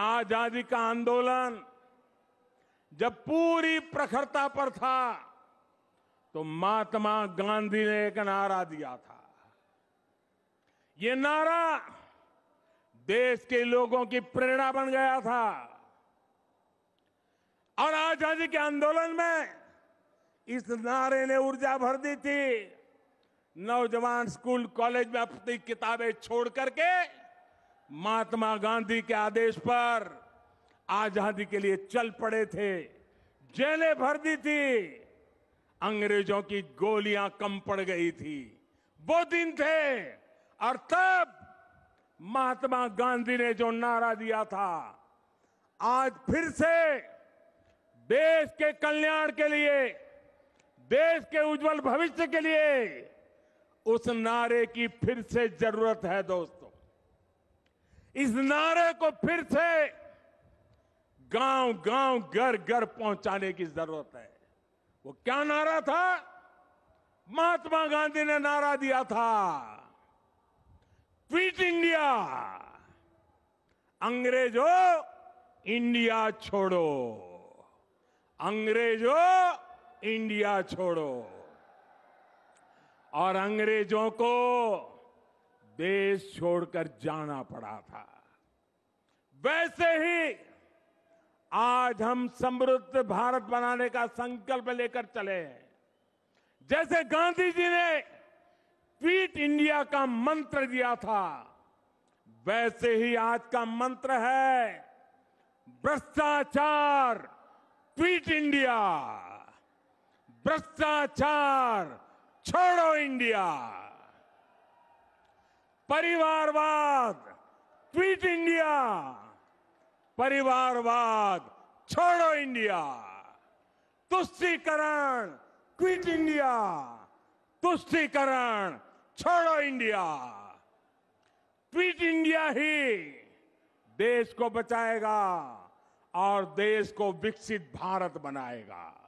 आजादी का आंदोलन जब पूरी प्रखरता पर था तो महात्मा गांधी ने एक नारा दिया था ये नारा देश के लोगों की प्रेरणा बन गया था और आजादी के आंदोलन में इस नारे ने ऊर्जा भर दी थी नौजवान स्कूल कॉलेज में अपनी किताबें छोड़ करके महात्मा गांधी के आदेश पर आजादी के लिए चल पड़े थे जेलें भर दी थी अंग्रेजों की गोलियां कम पड़ गई थी वो दिन थे और तब महात्मा गांधी ने जो नारा दिया था आज फिर से देश के कल्याण के लिए देश के उज्जवल भविष्य के लिए उस नारे की फिर से जरूरत है दोस्तों इस नारे को फिर से गांव गांव घर घर पहुंचाने की जरूरत है वो क्या नारा था महात्मा गांधी ने नारा दिया था क्विट इंडिया अंग्रेजों इंडिया छोड़ो अंग्रेजों इंडिया छोड़ो और अंग्रेजों को देश छोड़कर जाना पड़ा था वैसे ही आज हम समृद्ध भारत बनाने का संकल्प लेकर चले हैं जैसे गांधी जी ने क्विट इंडिया का मंत्र दिया था वैसे ही आज का मंत्र है भ्रष्टाचार क्विट इंडिया भ्रष्टाचार छोड़ो इंडिया परिवारवाद क्विट इंडिया परिवारवाद छोड़ो इंडिया तुष्टीकरण क्विट इंडिया तुष्टीकरण छोड़ो इंडिया ट्वीट इंडिया ही देश को बचाएगा और देश को विकसित भारत बनाएगा